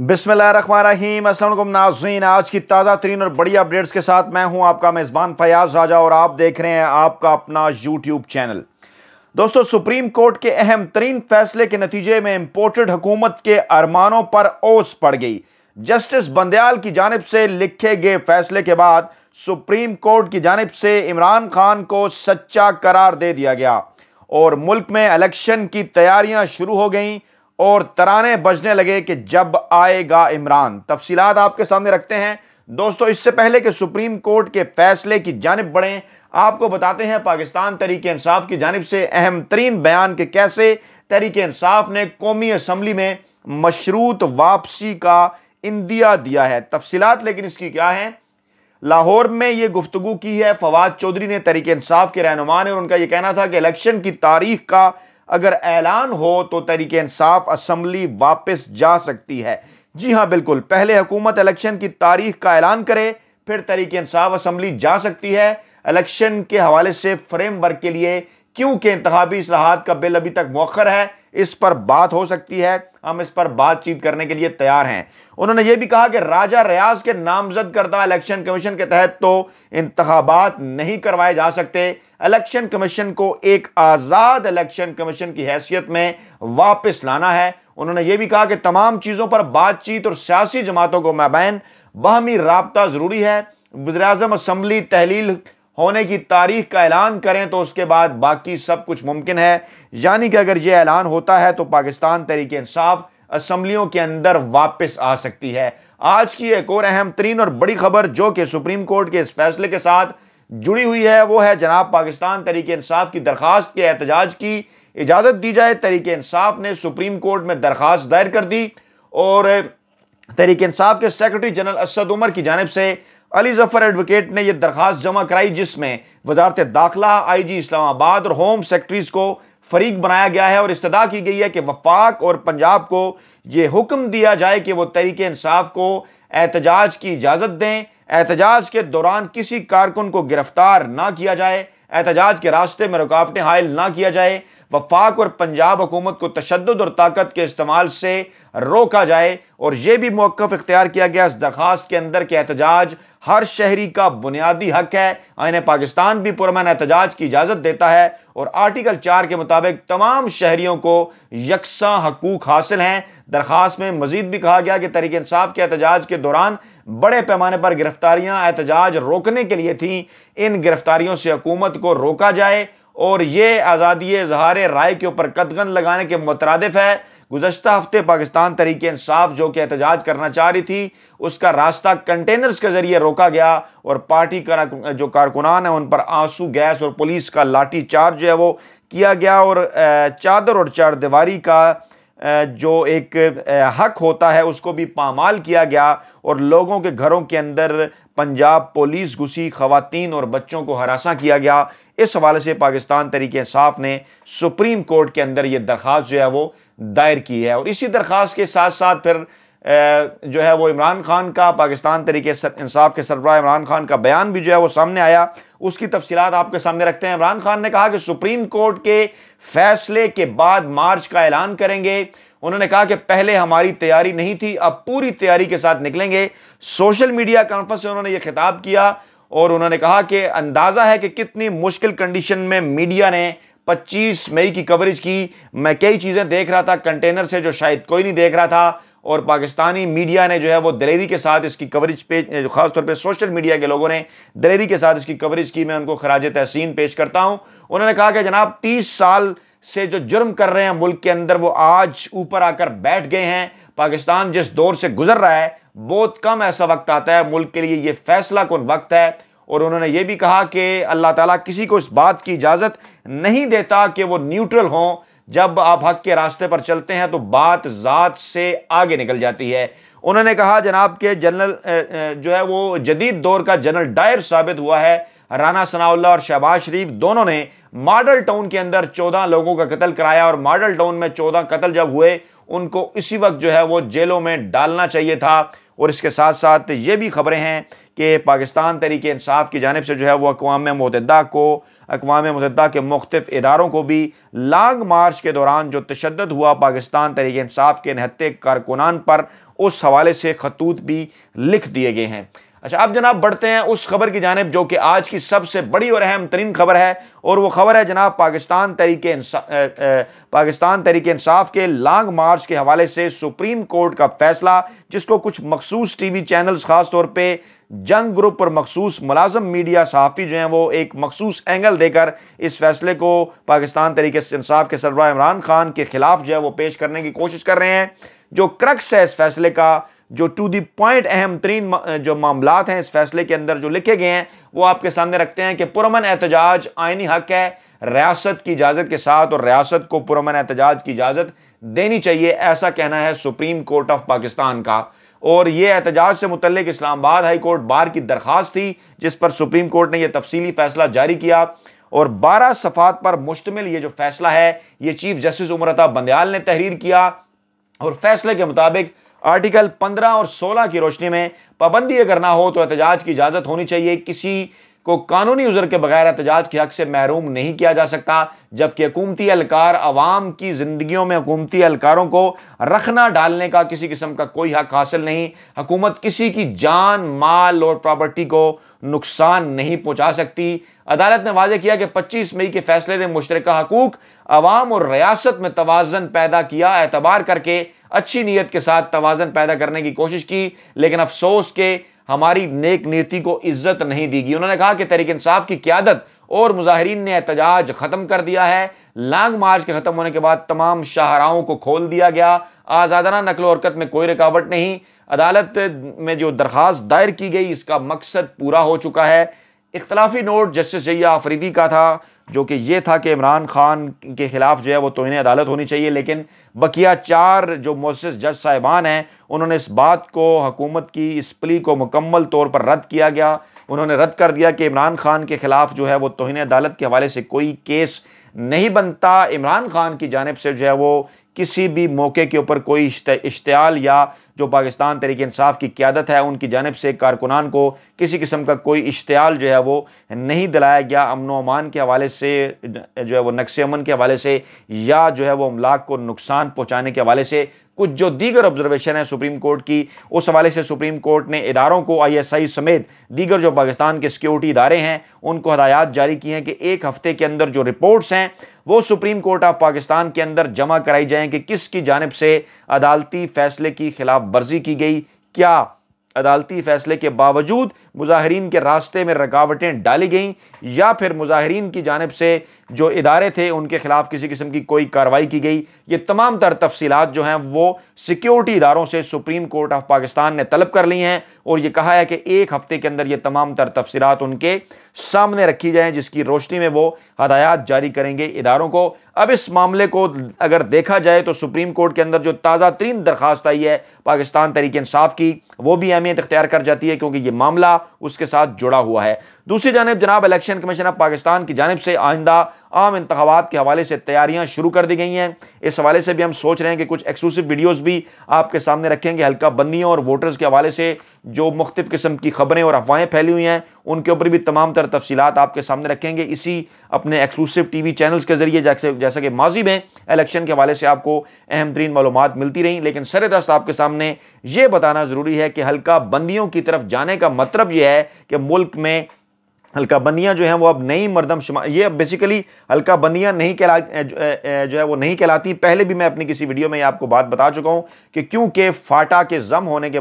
बिसमीम असलम नाजीन आज की ताज़ा तरीन और बड़ी अपडेट्स के साथ मैं हूं आपका मेज़बान फयाज राजा और आप देख रहे हैं आपका अपना यूट्यूब चैनल दोस्तों सुप्रीम कोर्ट के अहम तरीन फैसले के नतीजे में इम्पोर्टेड हुकूमत के अरमानों पर ओस पड़ गई जस्टिस बंदयाल की जानब से लिखे गए फैसले के बाद सुप्रीम कोर्ट की जानब से इमरान खान को सच्चा करार दे दिया गया और मुल्क में इलेक्शन की तैयारियां शुरू हो गईं और तराने बजने लगे कि जब आएगा इमरान तफसीलात आपके सामने रखते हैं दोस्तों इससे पहले कि सुप्रीम कोर्ट के फैसले की जानब बढ़ें आपको बताते हैं पाकिस्तान तरीके इंसाफ की जानब से अहम तरीन बयान के कैसे तरीके इंसाफ ने कौमी असम्बली में मशरूत वापसी का इंदिया दिया है तफसीत लेकिन इसकी क्या है लाहौर में यह गुफ्तु की है फवाद चौधरी ने तरीके इंसाफ के रहनुमा ने और उनका यह कहना था कि इलेक्शन की तारीख का अगर ऐलान हो तो तरीके इंसाफ असम्बली वापस जा सकती है जी हाँ बिल्कुल पहले हुकूमत इलेक्शन की तारीख का ऐलान करे फिर तरीके इंसाफ असम्बली जा सकती है इलेक्शन के हवाले से फ्रेमवर्क के लिए क्योंकि इंतबी असलाहत का बिल अभी तक मौखर है इस पर बात हो सकती है हम इस पर बातचीत करने के लिए तैयार हैं उन्होंने यह भी कहा कि राजा रियाज के नामजद करदा इलेक्शन कमीशन के तहत तो इंतबात नहीं करवाए जा सकते इलेक्शन कमीशन को एक आज़ाद इलेक्शन कमीशन की हैसियत में वापस लाना है उन्होंने यह भी कहा कि तमाम चीज़ों पर बातचीत और सियासी जमातों को मैबैन बहमी रबता ज़रूरी है वजर अजम असम्बली तहलील होने की तारीख का ऐलान करें तो उसके बाद बाकी सब कुछ मुमकिन है यानी कि अगर यह ऐलान होता है तो पाकिस्तान तरीके इंसाफ असम्बलियों के अंदर वापस आ सकती है आज की एक और अहम तरीन और बड़ी खबर जो कि सुप्रीम कोर्ट के इस फैसले के साथ जुड़ी हुई है वो है जनाब पाकिस्तान तरीक इंसाफ की दरख्वास्त के एहतजाज की इजाज़त दी जाए तरीक इंसाफ ने सुप्रीम कोर्ट में दरख्वास्त दायर कर दी और तहरीक इंसाफ के सेक्रेटरी जनरल असद उमर की जानब से अली जफर एडवोकेट ने यह दरख्वास्त जमा कराई जिसमें वजारत दाखिला आई जी इस्लामाबाद और होम सेक्रेटरीज को फरीक बनाया गया है और इस्तदा की गई है कि वफाक और पंजाब को ये हुक्म दिया जाए कि वह तहरीक इंसाफ को एहतजाज की इजाज़त दें एहतजाज के दौरान किसी कारकुन को गिरफ्तार ना किया जाए एहतजाज के रास्ते में रुकावटें हायल ना किया जाए वफाक और पंजाब हुकूमत को तशद और ताकत के इस्तेमाल से रोका जाए और यह भी मौकफ इख्तियार किया गया इस दरखास्त के अंदर के एहतजाज हर शहरी का बुनियादी हक है आयन पाकिस्तान भी पुरमन एहतजाज की इजाज़त देता है और आर्टिकल चार के मुताबिक तमाम शहरीों को यकसा हकूक हासिल हैं दरख्वास्त में मजीद भी कहा गया कि तरीके इंसाफ के एहतजाज के दौरान बड़े पैमाने पर गिरफ्तारियां एहतजाज रोकने के लिए थी इन गिरफ्तारियों से हकूमत को रोका जाए और ये आज़ादी इजहार राय के ऊपर कदगन लगाने के मुतरदफ है गुजशत हफ्ते पाकिस्तान तरीके इंसाफ जो कि एहतजाज करना चाह रही थी उसका रास्ता कंटेनर्स के जरिए रोका गया और पार्टी का जो कारकुनान है उन पर आंसू गैस और पुलिस का लाठी चार्ज जो है वो किया गया और चादर और चारदीवारी का जो एक हक होता है उसको भी पामाल किया गया और लोगों के घरों के अंदर पंजाब पुलिस घुसी खातन और बच्चों को हरासा किया गया इस हवाले से पाकिस्तान तरीके साफ ने सुप्रीम कोर्ट के अंदर ये दरख्वास्त जो है वो दायर की है और इसी दरख्वास्त के साथ साथ फिर जो है वो इमरान खान का पाकिस्तान तरीके इंसाफ के सरबरा इमरान खान का बयान भी जो है वो सामने आया उसकी तफसीत आपके सामने रखते हैं इमरान खान ने कहा कि सुप्रीम कोर्ट के फैसले के बाद मार्च का ऐलान करेंगे उन्होंने कहा कि पहले हमारी तैयारी नहीं थी अब पूरी तैयारी के साथ निकलेंगे सोशल मीडिया कॉन्फ्रेंस से उन्होंने ये खिताब किया और उन्होंने कहा कि अंदाज़ा है कि कितनी मुश्किल कंडीशन में मीडिया ने 25 मई की कवरेज की मैं कई चीज़ें देख रहा था कंटेनर से जो शायद कोई नहीं देख रहा था और पाकिस्तानी मीडिया ने जो है वो दलेरी के साथ इसकी कवरेज पे खासतौर पे सोशल मीडिया के लोगों ने दलेरी के साथ इसकी कवरेज की मैं उनको खराज तहसीन पेश करता हूँ उन्होंने कहा कि जनाब तीस साल से जो जुर्म कर रहे हैं मुल्क के अंदर वो आज ऊपर आकर बैठ गए हैं पाकिस्तान जिस दौर से गुजर रहा है बहुत कम ऐसा वक्त आता है मुल्क के लिए ये फैसला कौन वक्त है और उन्होंने ये भी कहा कि अल्लाह ताला किसी को इस बात की इजाज़त नहीं देता कि वो न्यूट्रल हों जब आप हक के रास्ते पर चलते हैं तो बात ज़ात से आगे निकल जाती है उन्होंने कहा जनाब के जनरल जो है वो जदीद दौर का जनरल डायर साबित हुआ है राना सनाउल्ला और शहबाज शरीफ दोनों ने मॉडल टाउन के अंदर चौदह लोगों का कत्ल कराया और मॉडल टाउन में चौदह कत्ल जब हुए उनको इसी वक्त जो है वो जेलों में डालना चाहिए था और इसके साथ साथ ये भी खबरें हैं कि पाकिस्तान तरीके इंसाफ की जानब से जो है वो अकवा मतदा को अकवा मतदा के मुख्तफ इदारों को भी लॉन्ग मार्च के दौरान जो तशद हुआ पाकिस्तान तरीके इंसाफ के नहत्ते कारकुनान पर उस हवाले से खतूत भी लिख दिए गए हैं अच्छा अब जनाब बढ़ते हैं उस खबर की जानब जो कि आज की सबसे बड़ी और अहम तरीन खबर है और वह खबर है जनाब पाकिस्तान तरीके पाकिस्तान तरीके इंसाफ के लॉन्ग मार्च के हवाले से सुप्रीम कोर्ट का फैसला जिसको कुछ मखसूस टी वी चैनल्स खास तौर पर जंग ग्रुप और मखसूस मुलाजम मीडिया सहाफ़ी जो हैं वो एक मखसूस एंगल देकर इस फैसले को पाकिस्तान तरीके इंसाफ के सरबरा इमरान खान के खिलाफ जो है वो पेश करने की कोशिश कर रहे हैं जो क्रक्स है इस फैसले का जो टू दी पॉइंट अहम तरीन जो मामला हैं इस फैसले के अंदर जो लिखे गए हैं वो आपके सामने रखते हैं कि पुरमन एहतजाज आइनी हक है रियासत की इजाज़त के साथ और रियासत को पुरमन एहतजाज की इजाज़त देनी चाहिए ऐसा कहना है सुप्रीम कोर्ट ऑफ पाकिस्तान का और यह एहतजाज से मुतलिक इस्लामाबाद हाई कोर्ट बार की दरख्वास्त थी जिस पर सुप्रीम कोर्ट ने यह तफसीली फैसला जारी किया और 12 सफात पर मुश्तमिल ये जो फैसला है ये चीफ जस्टिस उम्रता बंदयाल ने तहरीर किया और फैसले के मुताबिक आर्टिकल 15 और 16 की रोशनी में पाबंदी अगर ना हो तो एहतजाज की इजाज़त होनी चाहिए किसी को कानूनी उजर के बगैर एहतजाज के हक से महरूम नहीं किया जा सकता जबकि हकूमती एहलकार आवाम की जिंदगी में हकूमती एहलकारों को रखना डालने का किसी किस्म का कोई हक हासिल नहीं हुकूमत किसी की जान माल और प्रॉपर्टी को नुकसान नहीं पहुंचा सकती अदालत ने वाजे किया कि 25 मई के फैसले ने मुश्तर हकूक अवाम और रियासत में तोज़न पैदा किया एतबार करके अच्छी नीयत के साथ तोज़न पैदा करने की कोशिश की लेकिन अफसोस के हमारी नेक नीति को इज्जत नहीं देगी उन्होंने कहा कि तहरीक इंसाफ की क्यादत और मुजाहरीन ने एहतजाज ख़त्म कर दिया है लॉन्ग मार्च के ख़त्म होने के बाद तमाम शाहराओं को खोल दिया गया आज़ादाना नकलो हरकत में कोई रुकावट नहीं अदालत में जो दरख्वास्त दायर की गई इसका मकसद पूरा हो चुका है इख्तलाफी नोट जस्टिस जैया आफरीदी का था जो कि यह था कि इमरान खान के ख़िलाफ़ जो है वह तोहन अदालत होनी चाहिए लेकिन बकिया चार जो मोसिस जज साहिबान हैं उन्होंने इस बात को हकूमत की इस प्ली को मुकम्मल तौर पर रद्द किया गया उन्होंने रद्द कर दिया कि इमरान खान के ख़िलाफ़ जो है वह तोहन अदालत के हवाले से कोई केस नहीं बनता इमरान खान की जानब से जो है वो किसी भी मौके के ऊपर कोई इश्तियाल या जो पाकिस्तान तहरीक इंसाफ की क्यादत है उनकी जानब से कारकुनान को किसी किस्म का कोई इश्तियाल जो है वो नहीं दिलाया गया अमन अमान के हवाले से जो है वो नक्श अमन के हवाले से या जो है वो अमलाक को नुकसान पहुँचाने के हवाले से कुछ जो दीगर ऑब्जर्वेशन है सुप्रीम कोर्ट की उस हवाले से सुप्रीम कोर्ट ने इदारों को आईएसआई समेत दीगर जो पाकिस्तान के सिक्योरिटी इदारे हैं उनको हदायत जारी की हैं कि एक हफ्ते के अंदर जो रिपोर्ट्स हैं वो सुप्रीम कोर्ट ऑफ पाकिस्तान के अंदर जमा कराई जाएँ कि किसकी जानब से अदालती फैसले की खिलाफ वर्जी की गई क्या अदालती फैसले के बावजूद मुजाहरीन के रास्ते में रकावटें डाली गईं या फिर मुजाहरीन की जानब से जो इदारे थे उनके खिलाफ किसी किस्म की कोई कार्रवाई की गई ये तमाम तर तफसीत जो हैं वो सिक्योरिटी इदारों से सुप्रीम कोर्ट ऑफ पाकिस्तान ने तलब कर ली हैं और ये कहा है कि एक हफ्ते के अंदर ये तमाम तर तफसीत उनके सामने रखी जाएँ जिसकी रोशनी में वो हदायत जारी करेंगे इदारों को अब इस मामले को अगर देखा जाए तो सुप्रीम कोर्ट के अंदर जो ताज़ा तरीन दरख्वास्त आई है पाकिस्तान तरीके इंसाफ की वो भी अहमियत इख्तियार कर जाती है क्योंकि ये मामला उसके साथ जुड़ा हुआ है दूसरी जानब जनाब इलेक्शन कमीशन ऑफ पाकिस्तान की जानब से आइंदा आम इंतबात के हवाले से तैयारियाँ शुरू कर दी गई हैं इस हवाले से भी हम सोच रहे हैं कि कुछ एक्सक्लूसिव वीडियोज़ भी आपके सामने रखेंगे हल्का बंदियों और वोटर्स के हवाले से जो मुख्तफ किस्म की खबरें और अफवाहें फैली हुई हैं उनके ऊपर भी तमाम तर तफसीत आपके सामने रखेंगे इसी अपने एक्सक्लूसिव टी वी चैनल्स के जरिए जैसे जैसा कि माजी में इलेक्शन के हवाले से आपको अहम तरीन मालूम मिलती रहीं लेकिन सर दस्त आपके सामने ये बताना ज़रूरी है कि हल्का बंदियों की तरफ जाने का मतलब यह है कि मुल्क में हल्का बंदियाँ जो है वो अब नई मरदम शुमार ये अब बेसिकली हल्का बंदियाँ नहीं कहला जो है वो नहीं कहलाती पहले भी मैं अपनी किसी वीडियो में ये आपको बात बता चुका हूँ कि क्योंकि फाटा के ज़म होने के